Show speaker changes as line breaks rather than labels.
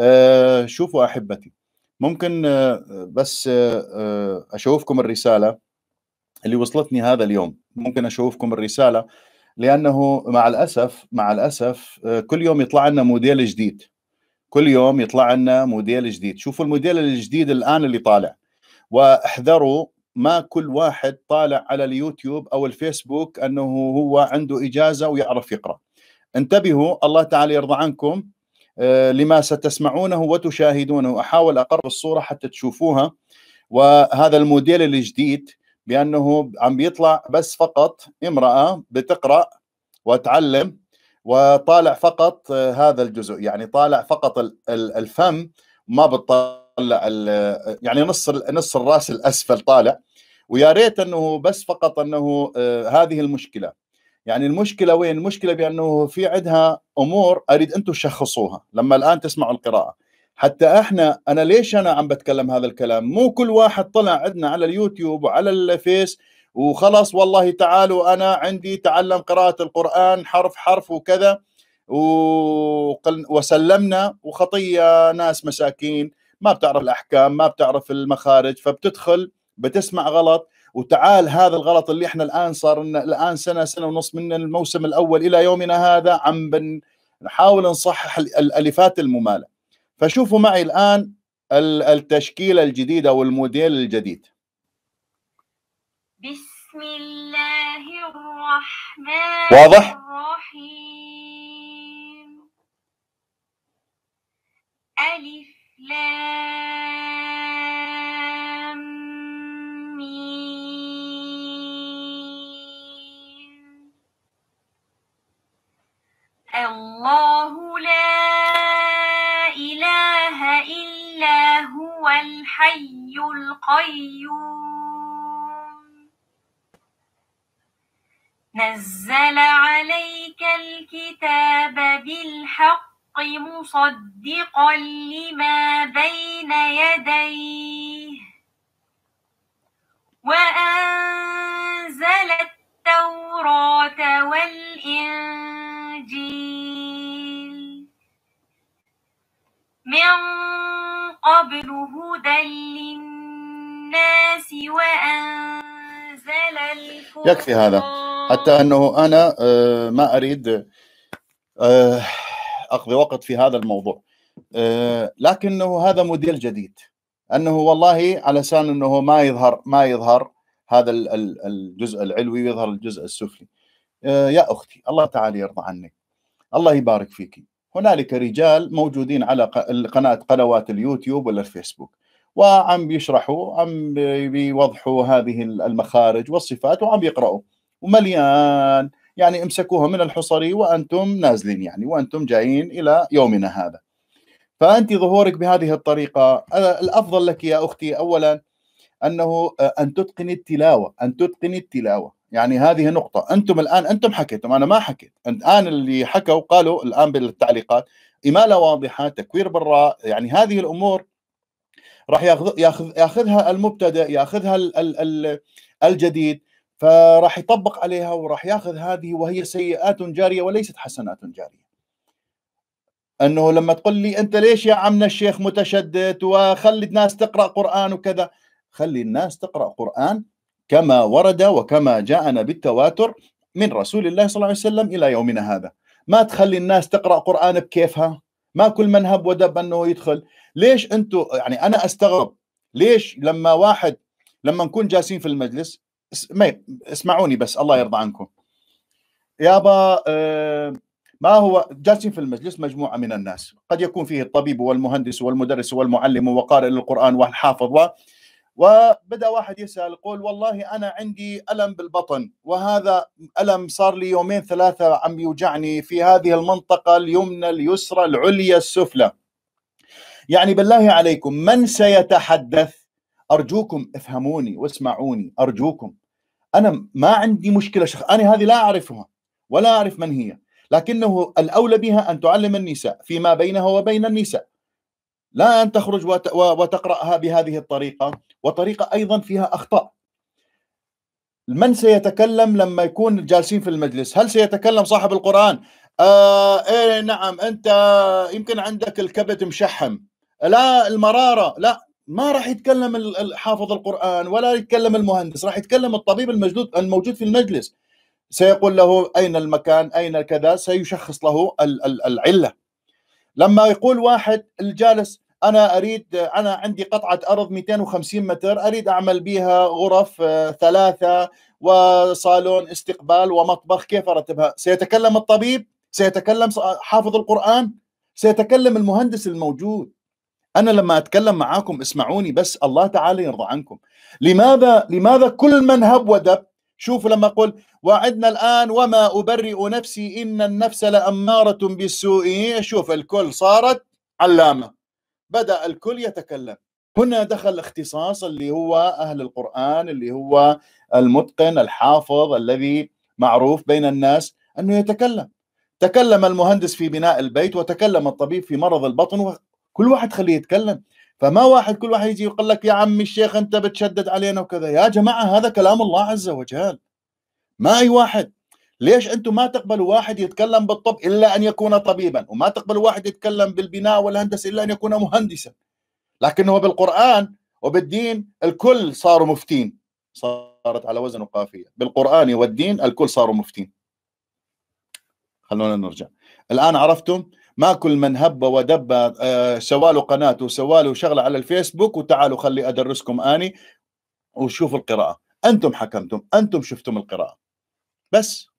آه شوفوا احبتي ممكن آه بس آه،, آه اشوفكم الرساله اللي وصلتني هذا اليوم ممكن اشوفكم الرساله لانه مع الاسف مع الاسف آه، كل يوم يطلع لنا موديل جديد كل يوم يطلع لنا موديل جديد شوفوا الموديل الجديد الان اللي طالع واحذروا ما كل واحد طالع على اليوتيوب او الفيسبوك انه هو عنده اجازه ويعرف يقرا انتبهوا الله تعالى يرضى عنكم آه، لما ستسمعونه وتشاهدونه احاول اقرب الصوره حتى تشوفوها وهذا الموديل الجديد بانه عم بيطلع بس فقط امراه بتقرا وتعلم وطالع فقط آه، هذا الجزء يعني طالع فقط الفم ما بتطلع يعني نص نص الراس الاسفل طالع ويا ريت انه بس فقط انه آه، هذه المشكله يعني المشكله وين المشكله بانه في عندها امور اريد انتم تشخصوها لما الان تسمعوا القراءه حتى احنا انا ليش انا عم بتكلم هذا الكلام مو كل واحد طلع عندنا على اليوتيوب وعلى الفيس وخلص والله تعالوا انا عندي تعلم قراءه القران حرف حرف وكذا وسلمنا وخطيه ناس مساكين ما بتعرف الاحكام ما بتعرف المخارج فبتدخل بتسمع غلط وتعال هذا الغلط اللي احنا الان صار لنا الان سنه سنه ونص من الموسم الاول الى يومنا هذا عم بنحاول نصحح الالفات المماله فشوفوا معي الان التشكيله الجديده والموديل الجديد بسم الله الرحمن واضح؟ الرحيم ألف لام الله لا إله إلا هو الحي القيوم نزل عليك الكتاب بالحق مصدقا لما بين يديه وأن مِن قَبْلُ هُدًى لِلنَّاسِ وَأَنزَلَ الْفُرْقَانَ يكفي هذا حتى أنه أنا آه، ما أريد آه، أقضي وقت في هذا الموضوع آه، لكنه هذا موديل جديد أنه والله على سان أنه ما يظهر ما يظهر هذا الجزء العلوي ويظهر الجزء السفلي يا أختي الله تعالى يرضى عنك الله يبارك فيك هنالك رجال موجودين على قناه قنوات اليوتيوب ولا الفيسبوك وعم بيشرحوا عم بيوضحوا هذه المخارج والصفات وعم يقرأوا ومليان يعني امسكوها من الحصري وأنتم نازلين يعني وأنتم جايين إلى يومنا هذا فأنت ظهورك بهذه الطريقة الأفضل لك يا أختي أولا أنه أن تتقني التلاوة أن تتقني التلاوة يعني هذه نقطة أنتم الآن أنتم حكيتم أنا ما حكيت الآن اللي حكوا قالوا الآن بالتعليقات إمالة واضحة تكوير براء يعني هذه الأمور راح ياخذ ياخذ ياخذها المبتدئ ياخذها الجديد فراح يطبق عليها وراح ياخذ هذه وهي سيئات جاريه وليست حسنات جاريه. انه لما تقول لي انت ليش يا عمنا الشيخ متشدد وخلي الناس تقرا قران وكذا خلي الناس تقرا قران كما ورد وكما جاءنا بالتواتر من رسول الله صلى الله عليه وسلم الى يومنا هذا ما تخلي الناس تقرا قران بكيفها ما كل من هب ودب انه يدخل ليش انتم يعني انا استغرب ليش لما واحد لما نكون جالسين في المجلس اسمعوني بس الله يرضى عنكم يابا آه، ما هو جالسين في المجلس مجموعه من الناس قد يكون فيه الطبيب والمهندس والمدرس والمعلم وقارئ للقران والحافظ وبدا واحد يسال يقول والله انا عندي الم بالبطن وهذا الم صار لي يومين ثلاثه عم يوجعني في هذه المنطقه اليمنى اليسرى العليا السفلى يعني بالله عليكم من سيتحدث ارجوكم افهموني واسمعوني ارجوكم انا ما عندي مشكله شخ... انا هذه لا اعرفها ولا اعرف من هي لكنه الاولى بها ان تعلم النساء فيما بينها وبين النساء لا أن تخرج وتقرأها بهذه الطريقة وطريقة أيضا فيها أخطاء من سيتكلم لما يكون جالسين في المجلس هل سيتكلم صاحب القرآن آه إيه نعم أنت يمكن عندك الكبد مشحم لا المرارة لا ما راح يتكلم حافظ القرآن ولا يتكلم المهندس راح يتكلم الطبيب المجدود الموجود في المجلس سيقول له أين المكان أين كذا سيشخص له العلة لما يقول واحد الجالس انا اريد انا عندي قطعه ارض 250 متر اريد اعمل بها غرف آه، ثلاثه وصالون استقبال ومطبخ كيف ارتبها سيتكلم الطبيب سيتكلم حافظ القران سيتكلم المهندس الموجود انا لما اتكلم معاكم اسمعوني بس الله تعالى يرضى عنكم لماذا لماذا كل من هب ودب شوفوا لما اقول وعدنا الان وما ابرئ نفسي ان النفس لاماره بالسوء شوف الكل صارت علامه بدأ الكل يتكلم هنا دخل الاختصاص اللي هو أهل القرآن اللي هو المتقن الحافظ الذي معروف بين الناس أنه يتكلم تكلم المهندس في بناء البيت وتكلم الطبيب في مرض البطن وكل واحد خليه يتكلم فما واحد كل واحد يجي يقول لك يا عمي الشيخ انت بتشدد علينا وكذا يا جماعه هذا كلام الله عز وجل ما اي واحد ليش انتم ما تقبلوا واحد يتكلم بالطب الا ان يكون طبيبا وما تقبلوا واحد يتكلم بالبناء والهندسه الا ان يكون مهندسا لكن هو بالقران وبالدين الكل صاروا مفتين صارت على وزن وقافيه بالقران والدين الكل صاروا مفتين خلونا نرجع الان عرفتم ما كل من هب ودب آه سوالوا قناة وسوالوا شغلة على الفيسبوك وتعالوا خلي أدرسكم آني وشوفوا القراءة أنتم حكمتم أنتم شفتم القراءة بس